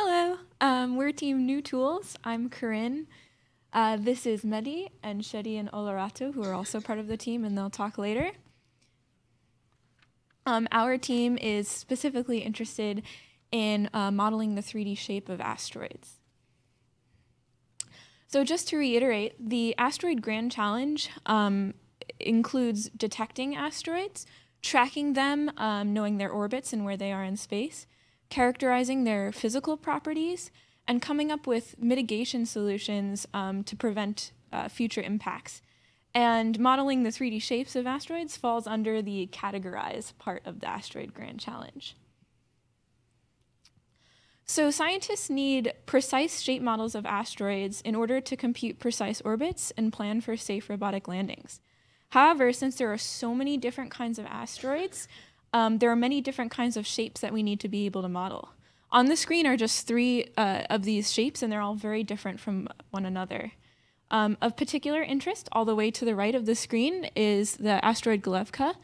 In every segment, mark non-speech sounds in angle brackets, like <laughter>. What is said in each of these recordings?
Hello, um, we're Team New Tools. I'm Corinne. Uh, this is Mehdi and Shetty and Olorato, who are also part of the team, and they'll talk later. Um, our team is specifically interested in uh, modeling the 3D shape of asteroids. So just to reiterate, the Asteroid Grand Challenge um, includes detecting asteroids, tracking them, um, knowing their orbits and where they are in space, characterizing their physical properties, and coming up with mitigation solutions um, to prevent uh, future impacts. And modeling the 3D shapes of asteroids falls under the categorize part of the Asteroid Grand Challenge. So scientists need precise shape models of asteroids in order to compute precise orbits and plan for safe robotic landings. However, since there are so many different kinds of asteroids, um, there are many different kinds of shapes that we need to be able to model. On the screen are just three uh, of these shapes, and they're all very different from one another. Um, of particular interest, all the way to the right of the screen, is the asteroid Golevka.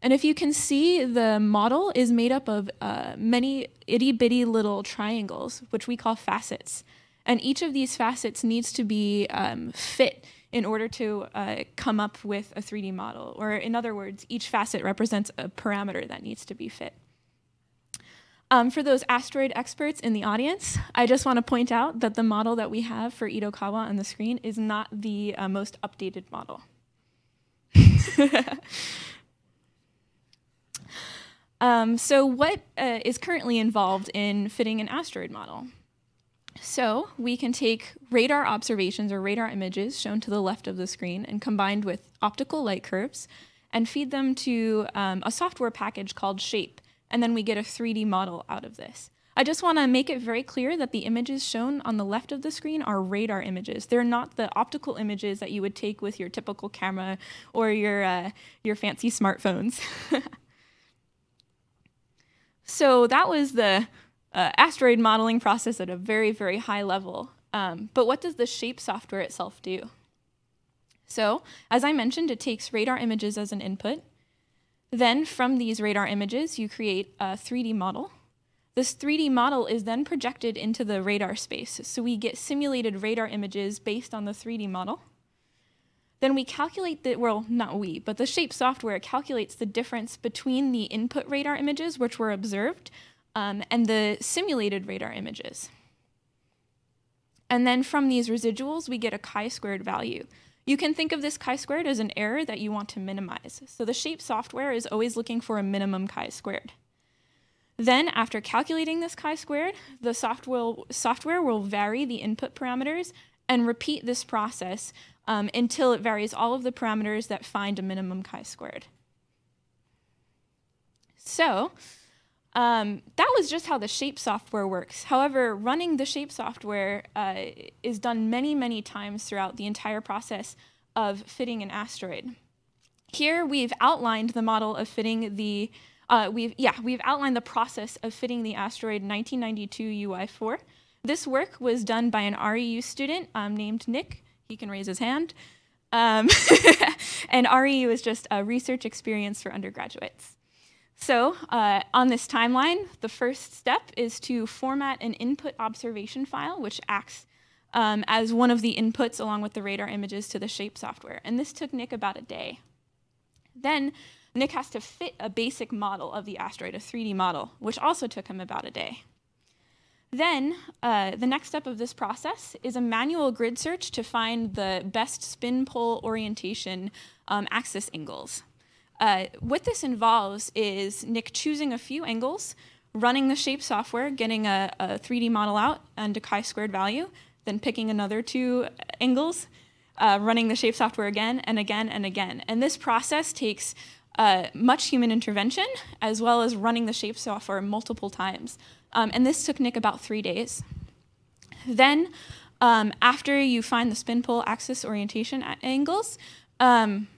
And if you can see, the model is made up of uh, many itty bitty little triangles, which we call facets. And each of these facets needs to be um, fit in order to uh, come up with a 3D model. Or in other words, each facet represents a parameter that needs to be fit. Um, for those asteroid experts in the audience, I just want to point out that the model that we have for Itokawa on the screen is not the uh, most updated model. <laughs> um, so what uh, is currently involved in fitting an asteroid model? So we can take radar observations or radar images shown to the left of the screen and combined with optical light curves and feed them to um, a software package called Shape. And then we get a 3D model out of this. I just want to make it very clear that the images shown on the left of the screen are radar images. They're not the optical images that you would take with your typical camera or your, uh, your fancy smartphones. <laughs> so that was the uh, asteroid modeling process at a very, very high level. Um, but what does the SHAPE software itself do? So, as I mentioned, it takes radar images as an input. Then, from these radar images, you create a 3D model. This 3D model is then projected into the radar space. So, we get simulated radar images based on the 3D model. Then we calculate the, well, not we, but the SHAPE software calculates the difference between the input radar images, which were observed, um, and the simulated radar images. And then from these residuals, we get a chi-squared value. You can think of this chi-squared as an error that you want to minimize. So the shape software is always looking for a minimum chi-squared. Then after calculating this chi-squared, the software, software will vary the input parameters and repeat this process um, until it varies all of the parameters that find a minimum chi-squared. So um, that was just how the shape software works. However, running the shape software uh, is done many, many times throughout the entire process of fitting an asteroid. Here we've outlined the model of fitting the, uh, we've, yeah, we've outlined the process of fitting the asteroid 1992 UI4. This work was done by an REU student um, named Nick. He can raise his hand. Um, <laughs> and REU is just a research experience for undergraduates. So uh, on this timeline, the first step is to format an input observation file, which acts um, as one of the inputs along with the radar images to the shape software. And this took Nick about a day. Then Nick has to fit a basic model of the asteroid, a 3D model, which also took him about a day. Then uh, the next step of this process is a manual grid search to find the best spin pole orientation um, axis angles. Uh, what this involves is Nick choosing a few angles, running the shape software, getting a, a 3D model out and a chi-squared value, then picking another two angles, uh, running the shape software again and again and again. And this process takes uh, much human intervention as well as running the shape software multiple times. Um, and this took Nick about three days. Then um, after you find the spin pole axis orientation angles, um,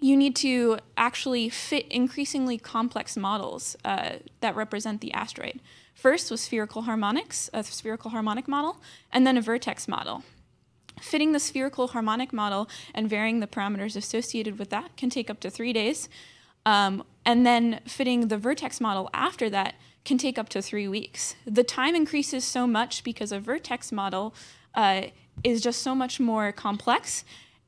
you need to actually fit increasingly complex models uh, that represent the asteroid. First was spherical harmonics, a spherical harmonic model, and then a vertex model. Fitting the spherical harmonic model and varying the parameters associated with that can take up to three days. Um, and then fitting the vertex model after that can take up to three weeks. The time increases so much because a vertex model uh, is just so much more complex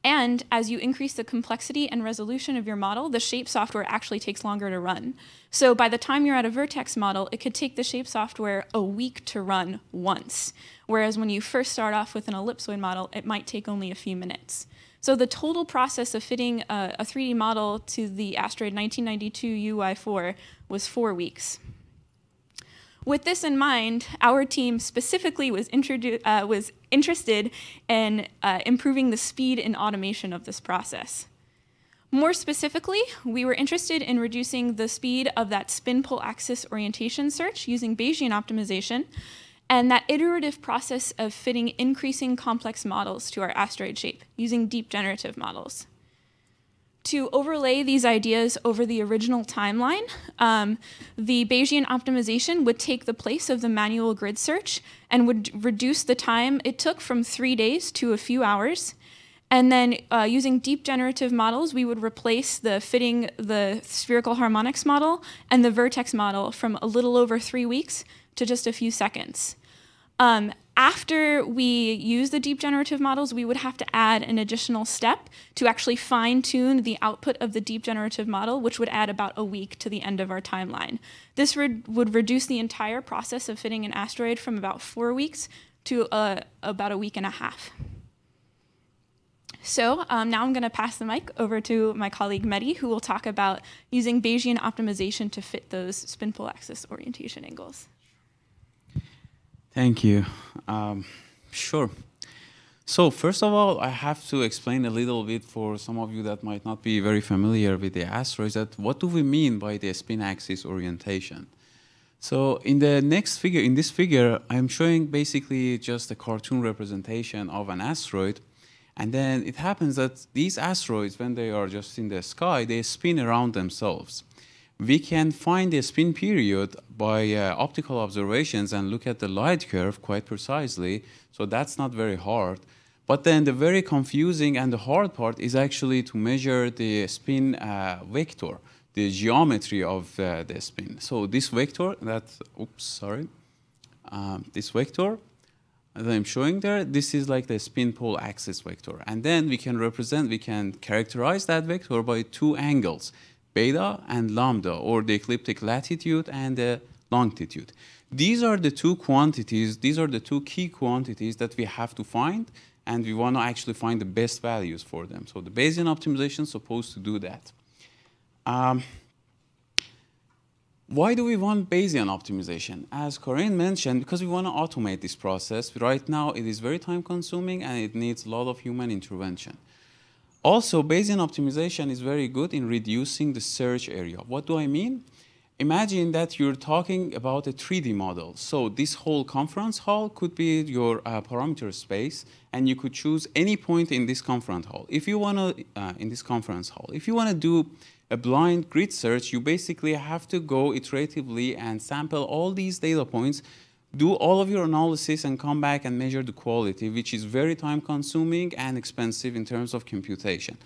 and as you increase the complexity and resolution of your model, the shape software actually takes longer to run. So by the time you're at a vertex model, it could take the shape software a week to run once. Whereas when you first start off with an ellipsoid model, it might take only a few minutes. So the total process of fitting a, a 3D model to the Asteroid 1992 UI4 was four weeks. With this in mind, our team specifically was, uh, was interested in uh, improving the speed and automation of this process. More specifically, we were interested in reducing the speed of that spin pole axis orientation search using Bayesian optimization and that iterative process of fitting increasing complex models to our asteroid shape using deep generative models to overlay these ideas over the original timeline, um, the Bayesian optimization would take the place of the manual grid search and would reduce the time it took from three days to a few hours. And then uh, using deep generative models, we would replace the fitting the spherical harmonics model and the vertex model from a little over three weeks to just a few seconds. Um, after we use the deep generative models, we would have to add an additional step to actually fine tune the output of the deep generative model, which would add about a week to the end of our timeline. This re would reduce the entire process of fitting an asteroid from about four weeks to uh, about a week and a half. So um, now I'm going to pass the mic over to my colleague Mehdi, who will talk about using Bayesian optimization to fit those spin pole axis orientation angles. Thank you. Um, sure. So first of all, I have to explain a little bit for some of you that might not be very familiar with the asteroids that what do we mean by the spin axis orientation? So in the next figure, in this figure, I'm showing basically just a cartoon representation of an asteroid. And then it happens that these asteroids, when they are just in the sky, they spin around themselves we can find the spin period by uh, optical observations and look at the light curve quite precisely. So that's not very hard. But then the very confusing and the hard part is actually to measure the spin uh, vector, the geometry of uh, the spin. So this vector, that, oops, sorry, um, this vector that I'm showing there, this is like the spin pole axis vector. And then we can represent, we can characterize that vector by two angles beta and lambda, or the ecliptic latitude and the longitude. These are the two quantities, these are the two key quantities that we have to find, and we want to actually find the best values for them. So the Bayesian optimization is supposed to do that. Um, why do we want Bayesian optimization? As Corinne mentioned, because we want to automate this process. Right now, it is very time consuming and it needs a lot of human intervention. Also, Bayesian optimization is very good in reducing the search area. What do I mean? Imagine that you're talking about a 3D model. So this whole conference hall could be your uh, parameter space, and you could choose any point in this conference hall. If you want to, uh, in this conference hall, if you want to do a blind grid search, you basically have to go iteratively and sample all these data points do all of your analysis and come back and measure the quality, which is very time consuming and expensive in terms of computation.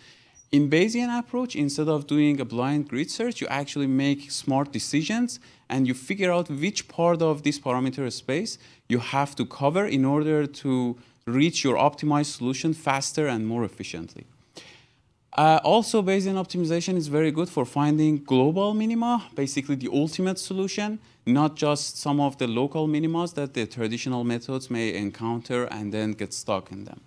In Bayesian approach, instead of doing a blind grid search, you actually make smart decisions and you figure out which part of this parameter space you have to cover in order to reach your optimized solution faster and more efficiently. Uh, also, Bayesian optimization is very good for finding global minima, basically the ultimate solution, not just some of the local minimas that the traditional methods may encounter and then get stuck in them.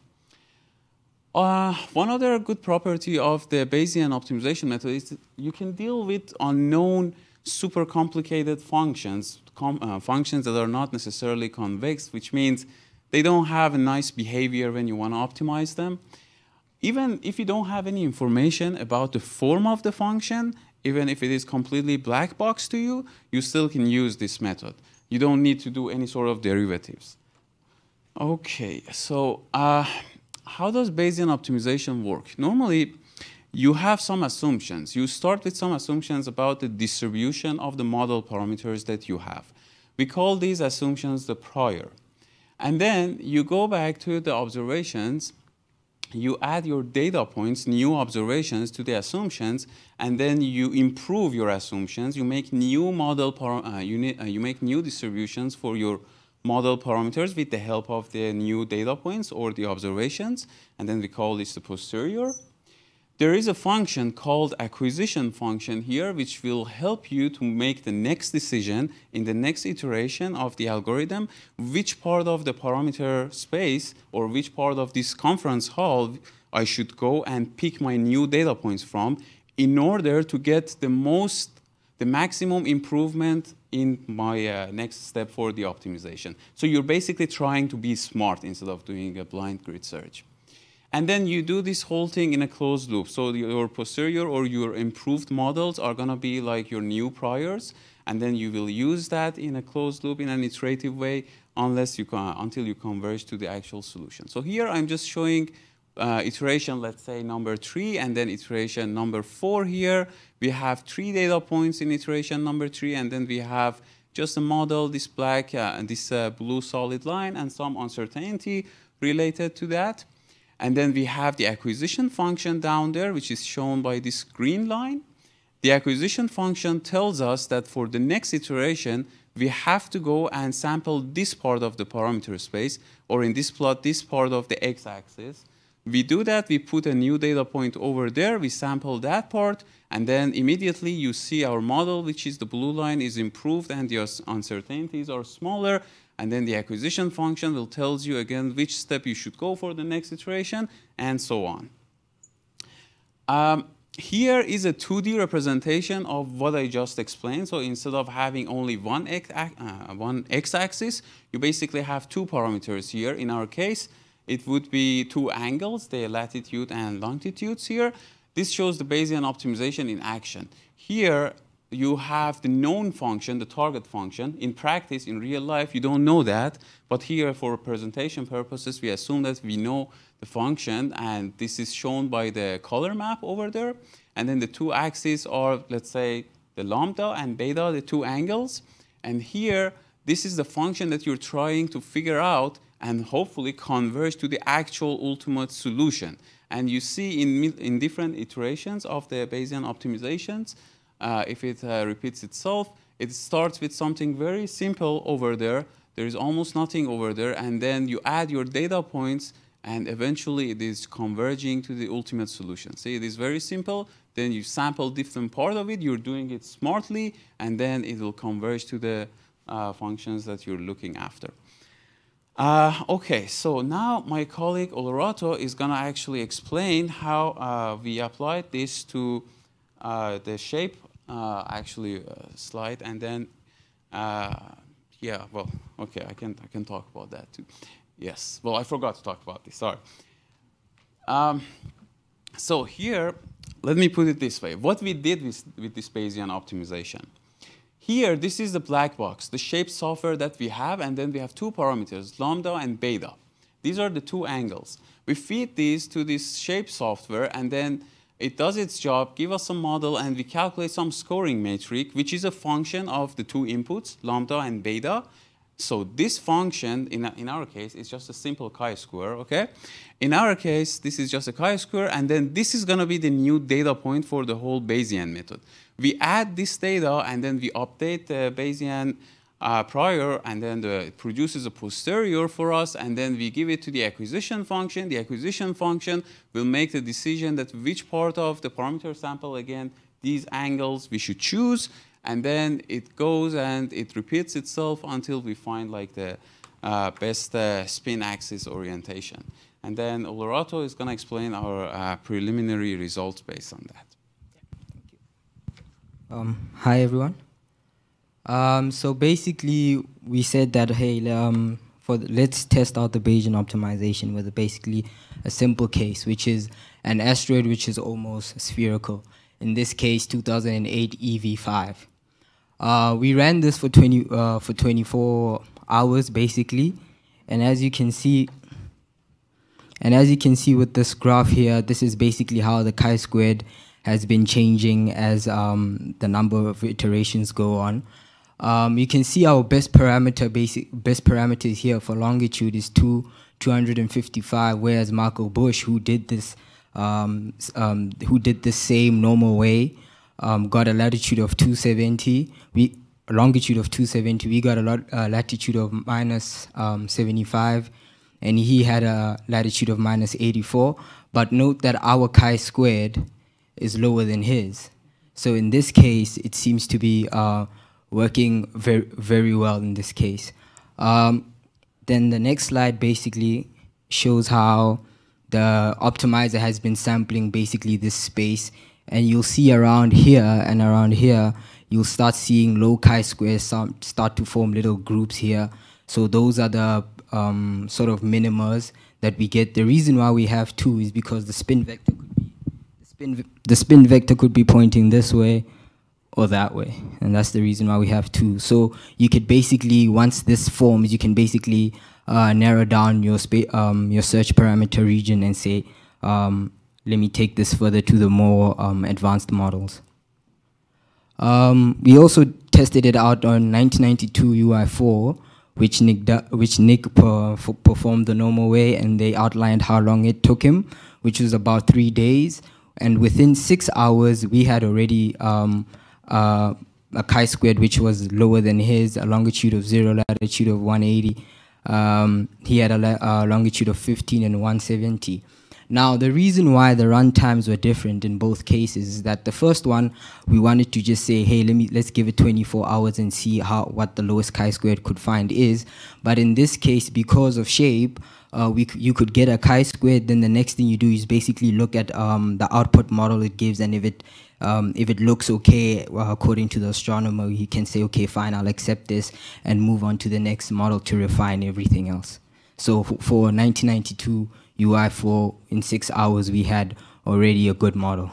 Uh, one other good property of the Bayesian optimization method is you can deal with unknown super complicated functions, com uh, functions that are not necessarily convex, which means they don't have a nice behavior when you want to optimize them even if you don't have any information about the form of the function, even if it is completely black box to you, you still can use this method. You don't need to do any sort of derivatives. Okay, so uh, how does Bayesian optimization work? Normally, you have some assumptions. You start with some assumptions about the distribution of the model parameters that you have. We call these assumptions the prior. And then you go back to the observations you add your data points, new observations to the assumptions, and then you improve your assumptions. You make new model, uh, you, uh, you make new distributions for your model parameters with the help of the new data points or the observations, and then we call this the posterior. There is a function called acquisition function here, which will help you to make the next decision in the next iteration of the algorithm, which part of the parameter space or which part of this conference hall I should go and pick my new data points from in order to get the most, the maximum improvement in my uh, next step for the optimization. So you're basically trying to be smart instead of doing a blind grid search. And then you do this whole thing in a closed loop. So your posterior or your improved models are going to be like your new priors. And then you will use that in a closed loop in an iterative way unless you can, until you converge to the actual solution. So here I'm just showing uh, iteration, let's say number three, and then iteration number four here. We have three data points in iteration number three, and then we have just a model, this black uh, and this uh, blue solid line, and some uncertainty related to that. And then we have the acquisition function down there, which is shown by this green line. The acquisition function tells us that for the next iteration, we have to go and sample this part of the parameter space, or in this plot, this part of the x-axis. We do that, we put a new data point over there, we sample that part, and then immediately you see our model, which is the blue line, is improved and the uncertainties are smaller, and then the acquisition function will tell you again which step you should go for the next iteration and so on. Um, here is a 2D representation of what I just explained. So instead of having only uh, one x-axis, you basically have two parameters here. In our case, it would be two angles, the latitude and longitudes here. This shows the Bayesian optimization in action. Here, you have the known function, the target function. In practice, in real life, you don't know that. But here, for presentation purposes, we assume that we know the function. And this is shown by the color map over there. And then the two axes are, let's say, the lambda and beta, the two angles. And here, this is the function that you're trying to figure out and hopefully converge to the actual ultimate solution. And you see in, in different iterations of the Bayesian optimizations, uh, if it uh, repeats itself, it starts with something very simple over there. There is almost nothing over there, and then you add your data points, and eventually it is converging to the ultimate solution. See, it is very simple. Then you sample different part of it. You're doing it smartly, and then it will converge to the uh, functions that you're looking after. Uh, okay, so now my colleague Olorato is going to actually explain how uh, we applied this to uh, the shape uh, actually uh, slide and then yeah well okay I can I can talk about that too yes well I forgot to talk about this sorry um, so here let me put it this way what we did with, with this Bayesian optimization here, this is the black box, the shape software that we have, and then we have two parameters, lambda and beta. These are the two angles. We feed these to this shape software, and then it does its job, give us a model, and we calculate some scoring metric, which is a function of the two inputs, lambda and beta. So this function, in, in our case, is just a simple chi-square, okay? In our case, this is just a chi-square, and then this is gonna be the new data point for the whole Bayesian method. We add this data, and then we update the Bayesian uh, prior and then the, it produces a posterior for us and then we give it to the acquisition function. The acquisition function will make the decision that which part of the parameter sample again, these angles we should choose and then it goes and it repeats itself until we find like the uh, best uh, spin axis orientation. And then Olorato is going to explain our uh, preliminary results based on that. Um, hi, everyone. Um, so basically, we said that hey, um, for the, let's test out the Bayesian optimization with basically a simple case, which is an asteroid which is almost spherical. In this case, 2008 EV5. Uh, we ran this for 20 uh, for 24 hours basically, and as you can see, and as you can see with this graph here, this is basically how the chi-squared has been changing as um, the number of iterations go on. Um, you can see our best parameter basic best parameters here for longitude is two 255, whereas Marco Bush, who did this, um, um, who did the same normal way, um, got a latitude of 270. We longitude of 270. We got a lot a uh, latitude of minus, um, 75, and he had a latitude of minus 84. But note that our chi squared is lower than his. So in this case, it seems to be. Uh, working very, very well in this case. Um, then the next slide basically shows how the optimizer has been sampling basically this space and you'll see around here and around here you'll start seeing low chi-squares start to form little groups here so those are the um, sort of minimas that we get the reason why we have two is because the spin vector could be the spin, the spin vector could be pointing this way or that way. And that's the reason why we have two. So you could basically, once this forms, you can basically uh, narrow down your, um, your search parameter region and say, um, let me take this further to the more um, advanced models. Um, we also tested it out on 1992 UI4, which Nick, which Nick per performed the normal way, and they outlined how long it took him, which was about three days. And within six hours, we had already um, uh, a chi-squared which was lower than his, a longitude of zero, latitude of 180. Um, he had a, a, uh, longitude of 15 and 170. Now, the reason why the run times were different in both cases is that the first one, we wanted to just say, hey, let me, let's give it 24 hours and see how, what the lowest chi-squared could find is. But in this case, because of shape, uh, we you could get a chi-squared, then the next thing you do is basically look at um, the output model it gives, and if it um, if it looks okay well, uh, according to the astronomer, he can say, okay, fine, I'll accept this, and move on to the next model to refine everything else. So for 1992 UI4, in six hours, we had already a good model.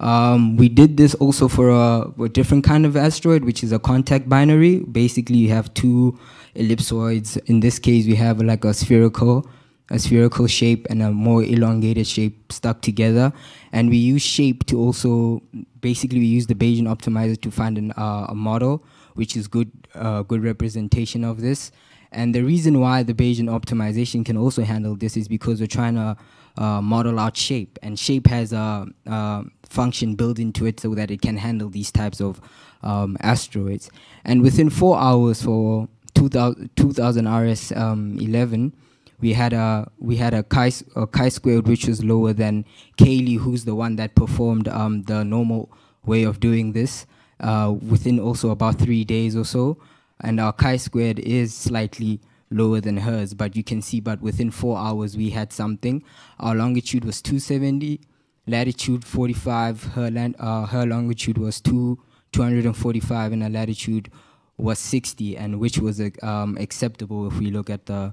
Um, we did this also for a, a, different kind of asteroid, which is a contact binary. Basically, you have two ellipsoids. In this case, we have like a spherical, a spherical shape and a more elongated shape stuck together. And we use shape to also, basically we use the Bayesian optimizer to find an, uh, a model, which is good, uh, good representation of this. And the reason why the Bayesian optimization can also handle this is because we're trying to uh, model out shape, and shape has a, a, function built into it so that it can handle these types of um, asteroids. And within four hours for 2000, RS um, 11, we had a we had a chi, a chi squared which was lower than Kaylee, who's the one that performed um, the normal way of doing this uh, within also about three days or so, and our chi squared is slightly lower than hers, but you can see, but within four hours we had something. Our longitude was 270, latitude 45. Her land, uh, her longitude was two 245, and a latitude was 60, and which was uh, um, acceptable if we look at the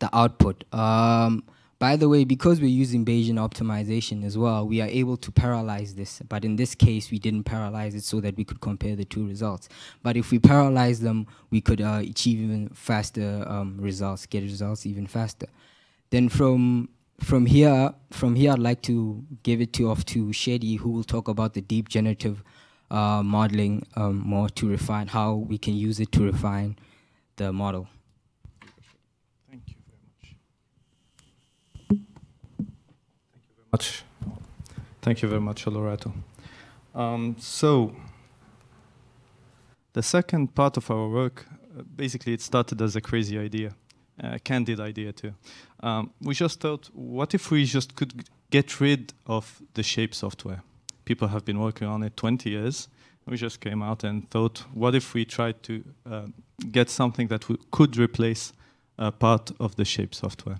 the output. Um, by the way, because we're using Bayesian optimization as well, we are able to parallelize this. But in this case, we didn't parallelize it so that we could compare the two results. But if we parallelize them, we could uh, achieve even faster um, results, get results even faster. Then from from here, from here, I'd like to give it to off to Shedi, who will talk about the deep generative uh, modeling um, more to refine how we can use it to refine the model. Thank you very much. Thank you very much. Thank you very much, Loretto. Um, so, the second part of our work, uh, basically it started as a crazy idea, uh, a candid idea too. Um, we just thought, what if we just could get rid of the shape software? people have been working on it 20 years. We just came out and thought, what if we tried to uh, get something that could replace a part of the shape software?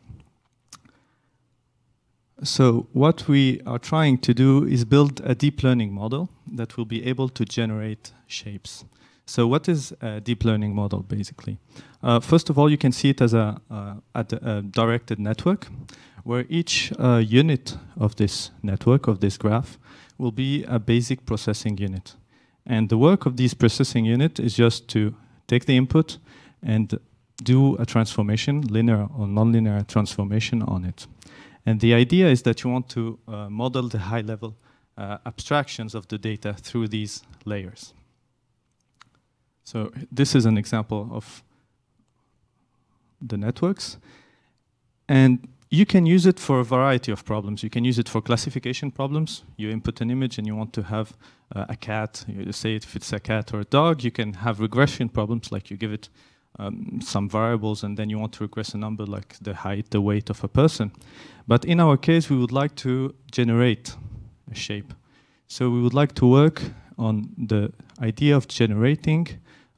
So what we are trying to do is build a deep learning model that will be able to generate shapes. So what is a deep learning model, basically? Uh, first of all, you can see it as a, uh, a directed network, where each uh, unit of this network, of this graph, will be a basic processing unit. And the work of this processing unit is just to take the input and do a transformation, linear or nonlinear transformation on it. And the idea is that you want to uh, model the high-level uh, abstractions of the data through these layers. So this is an example of the networks. And you can use it for a variety of problems. You can use it for classification problems. You input an image and you want to have uh, a cat. You say if it's a cat or a dog. You can have regression problems, like you give it um, some variables and then you want to regress a number like the height, the weight of a person. But in our case, we would like to generate a shape. So we would like to work on the idea of generating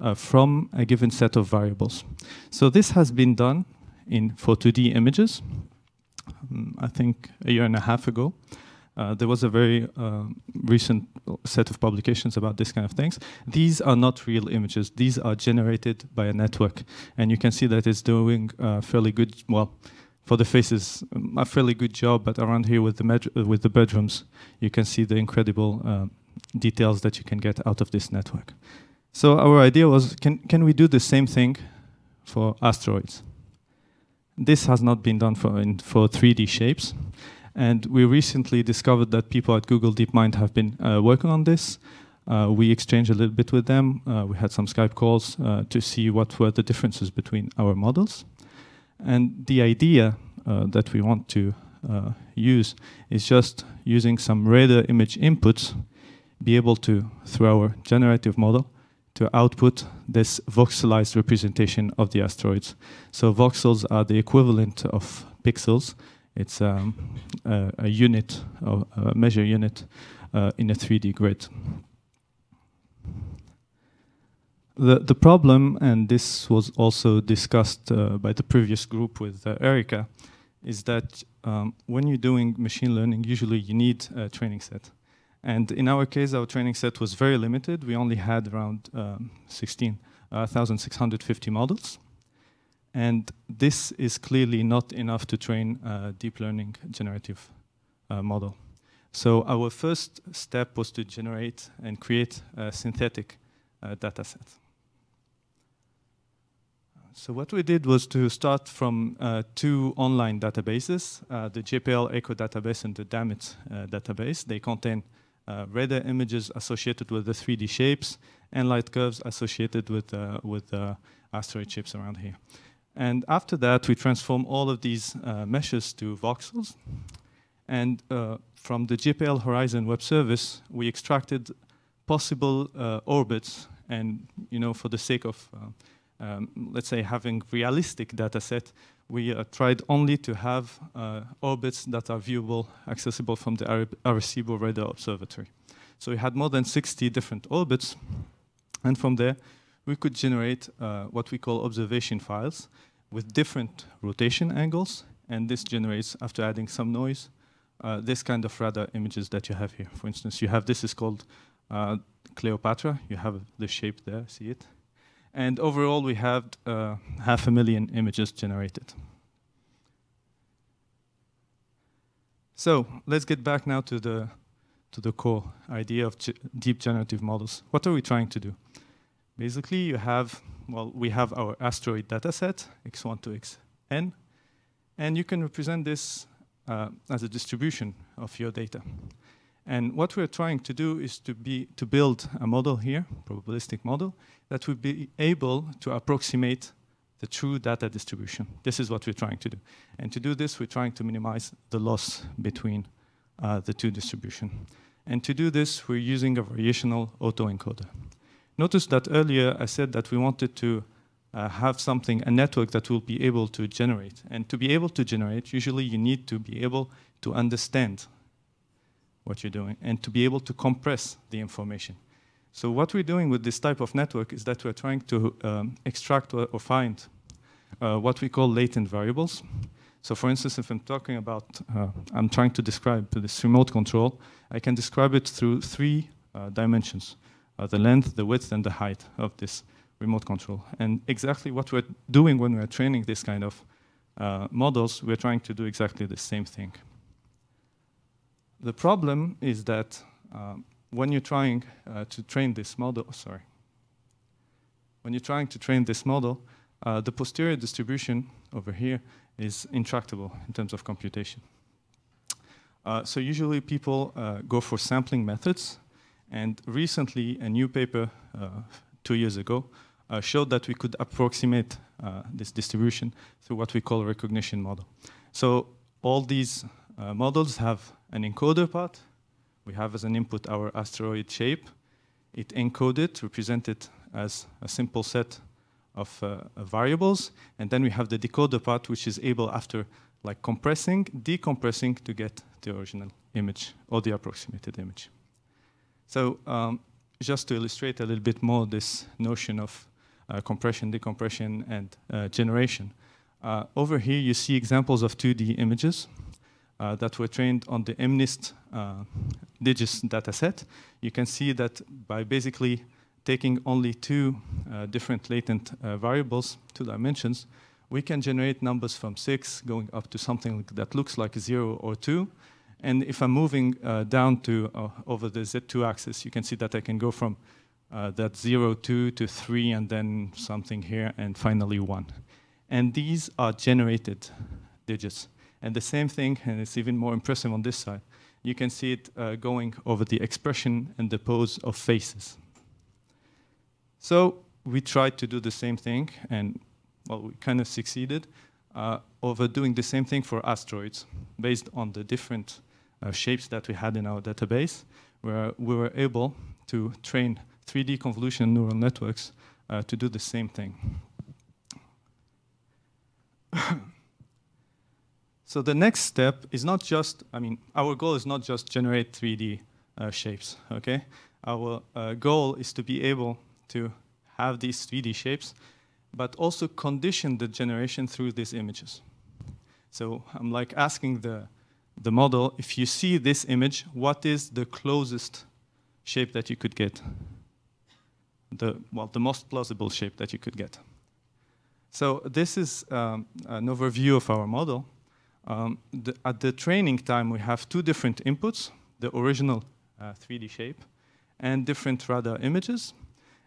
uh, from a given set of variables. So this has been done in for 2D images. Um, I think a year and a half ago. Uh, there was a very uh, recent set of publications about this kind of things. These are not real images. These are generated by a network. And you can see that it's doing uh, fairly good, well, for the faces, um, a fairly good job, but around here with the, uh, with the bedrooms, you can see the incredible uh, details that you can get out of this network. So our idea was, can, can we do the same thing for asteroids? This has not been done for, in, for 3D shapes. And we recently discovered that people at Google DeepMind have been uh, working on this. Uh, we exchanged a little bit with them. Uh, we had some Skype calls uh, to see what were the differences between our models. And the idea uh, that we want to uh, use is just using some radar image inputs, be able to, through our generative model, to output this voxelized representation of the asteroids. So voxels are the equivalent of pixels. It's um, a, a, unit, a measure unit uh, in a 3D grid. The, the problem, and this was also discussed uh, by the previous group with uh, Erica, is that um, when you're doing machine learning, usually you need a training set. And in our case, our training set was very limited. We only had around um, 16,650 uh, models. And this is clearly not enough to train a deep learning generative uh, model. So our first step was to generate and create a synthetic uh, data set. So what we did was to start from uh, two online databases, uh, the JPL ECHO database and the DAMIT uh, database. They contain uh, radar images associated with the 3D shapes and light curves associated with, uh, with the uh, asteroid shapes around here. And after that, we transform all of these uh, meshes to voxels. And uh, from the JPL Horizon web service, we extracted possible orbits. And you know, for the sake of, um, let's say, having realistic data set, we uh, tried only to have uh, orbits that are viewable, accessible from the Arecibo Radar Observatory. So we had more than 60 different orbits, and from there we could generate uh, what we call observation files with different rotation angles, and this generates, after adding some noise, uh, this kind of radar images that you have here. For instance, you have this is called uh, Cleopatra. You have the shape there, see it? And overall, we had uh, half a million images generated. So let's get back now to the, to the core idea of ge deep generative models. What are we trying to do? Basically, you have, well, we have our asteroid dataset, x1 to xn, and you can represent this uh, as a distribution of your data. And what we're trying to do is to, be, to build a model here, probabilistic model, that would be able to approximate the true data distribution. This is what we're trying to do. And to do this, we're trying to minimize the loss between uh, the two distribution. And to do this, we're using a variational autoencoder. Notice that earlier I said that we wanted to uh, have something, a network that will be able to generate. And to be able to generate, usually you need to be able to understand what you're doing and to be able to compress the information. So what we're doing with this type of network is that we're trying to um, extract or, or find uh, what we call latent variables. So for instance, if I'm talking about, uh, I'm trying to describe this remote control, I can describe it through three uh, dimensions, uh, the length, the width, and the height of this remote control. And exactly what we're doing when we're training this kind of uh, models, we're trying to do exactly the same thing. The problem is that um, when you're trying uh, to train this model, oh, sorry, when you're trying to train this model, uh, the posterior distribution over here is intractable in terms of computation. Uh, so usually people uh, go for sampling methods, and recently a new paper uh, two years ago showed that we could approximate this distribution through what we call a recognition model. So all these uh, models have an encoder part. We have as an input our asteroid shape. It encoded, represented as a simple set of uh, variables. And then we have the decoder part, which is able after like compressing, decompressing to get the original image or the approximated image. So um, just to illustrate a little bit more this notion of uh, compression, decompression, and uh, generation. Uh, over here, you see examples of 2D images. Uh, that were trained on the MNIST uh, Digis dataset, you can see that by basically taking only two uh, different latent variables, two dimensions, we can generate numbers from six going up to something that looks like zero or two. And if I'm moving uh, down to uh, over the Z2 axis, you can see that I can go from uh, that zero, two to three, and then something here, and finally one. And these are generated digits. And the same thing, and it's even more impressive on this side, you can see it uh, going over the expression and the pose of faces. So we tried to do the same thing, and well, we kind of succeeded uh, over doing the same thing for asteroids based on the different uh, shapes that we had in our database, where we were able to train 3D convolution neural networks uh, to do the same thing. So the next step is not just, I mean, our goal is not just generate 3D uh, shapes, okay? Our uh, goal is to be able to have these 3D shapes, but also condition the generation through these images. So I'm like asking the, the model, if you see this image, what is the closest shape that you could get? The, well, the most plausible shape that you could get. So this is um, an overview of our model. Um, the, at the training time, we have two different inputs, the original uh, 3D shape and different radar images.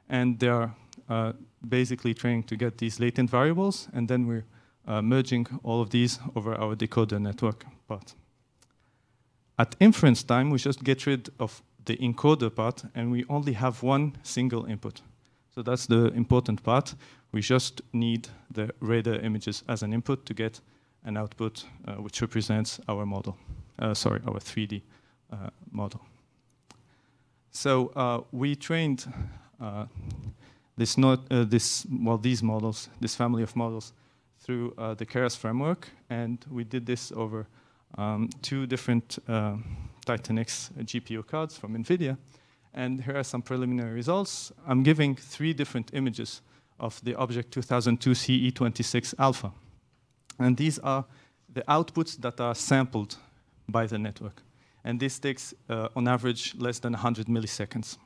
And they are uh, basically trying to get these latent variables. And then we're uh, merging all of these over our decoder network part. At inference time, we just get rid of the encoder part, and we only have one single input. So that's the important part. We just need the radar images as an input to get an output uh, which represents our model, uh, sorry, our 3D uh, model. So we trained this not this well these models, this family of models, through the Keras framework, and we did this over um, two different uh, Titanix GPU cards from NVIDIA. And here are some preliminary results. I'm giving three different images of the Object 2002 CE26 alpha. And these are the outputs that are sampled by the network. And this takes, uh, on average, less than 100 milliseconds.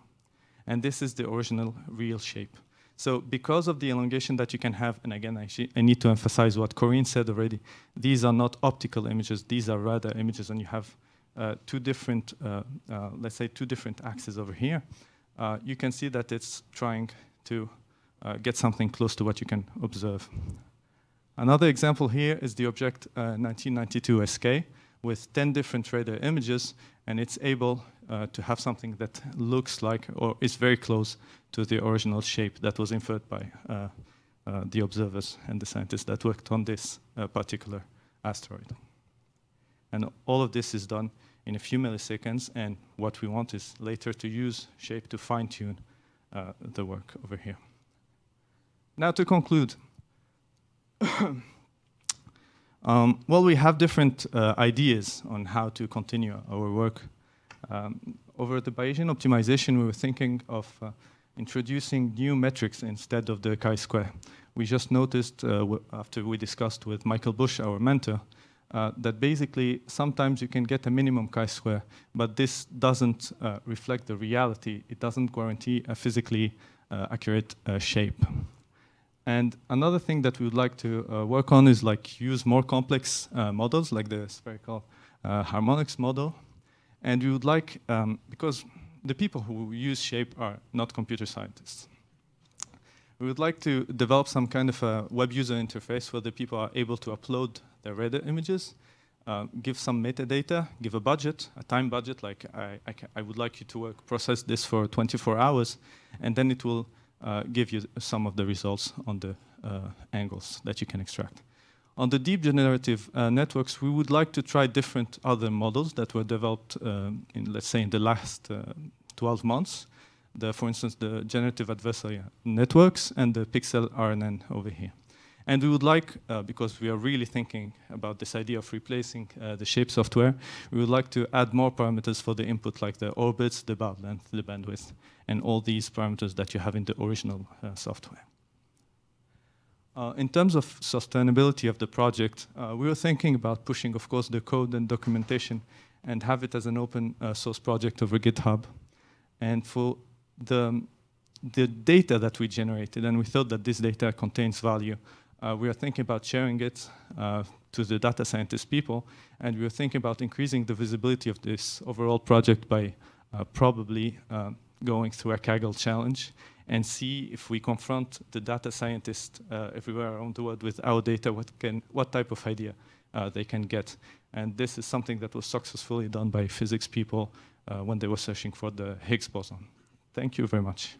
And this is the original real shape. So because of the elongation that you can have, and again, I, I, need to emphasize what Corinne said already, these are not optical images, these are radar images, and you have uh, two different, uh, uh, let's say two different axes over here. Uh, you can see that it's trying to uh, get something close to what you can observe. Another example here is the object uh, 1992 SK with 10 different radar images, and it's able uh, to have something that looks like or is very close to the original shape that was inferred by uh, uh the observers and the scientists that worked on this uh, particular asteroid. And all of this is done in a few milliseconds, and what we want is later to use shape to fine-tune uh, the work over here. Now to conclude, <coughs> um, well, we have different uh, ideas on how to continue our work. Um, over the Bayesian optimization, we were thinking of uh, introducing new metrics instead of the chi-square. We just noticed uh, after we discussed with Michael Bush, our mentor, uh, that basically sometimes you can get a minimum chi-square, but this doesn't uh, reflect the reality. It doesn't guarantee a physically uh, accurate uh, shape. And another thing that we would like to uh, work on is like use more complex uh, models, like the spherical uh, harmonics model. And we would like, um, because the people who use shape are not computer scientists, we would like to develop some kind of a web user interface where the people are able to upload their radar images, uh, give some metadata, give a budget, a time budget, like I, I, I would like you to work, uh, process this for 24 hours, and then it will uh, give you some of the results on the uh, angles that you can extract. On the deep generative uh, networks, we would like to try different other models that were developed um, in, let's say, in the last uh, 12 months. The, for instance, the generative adversarial networks and the pixel RNN over here. And we would like, uh, because we are really thinking about this idea of replacing uh, the shape software, we would like to add more parameters for the input, like the orbits, the bar length, the bandwidth, and all these parameters that you have in the original uh, software. Uh, in terms of sustainability of the project, uh, we were thinking about pushing, of course, the code and documentation and have it as an open uh, source project over GitHub. And for the, the data that we generated, and we thought that this data contains value, uh, we are thinking about sharing it uh, to the data scientist people, and we are thinking about increasing the visibility of this overall project by uh, probably uh, going through a Kaggle challenge and see if we confront the data scientists uh, everywhere around the world with our data, what, can, what type of idea uh, they can get. And this is something that was successfully done by physics people when they were searching for the Higgs boson. Thank you very much.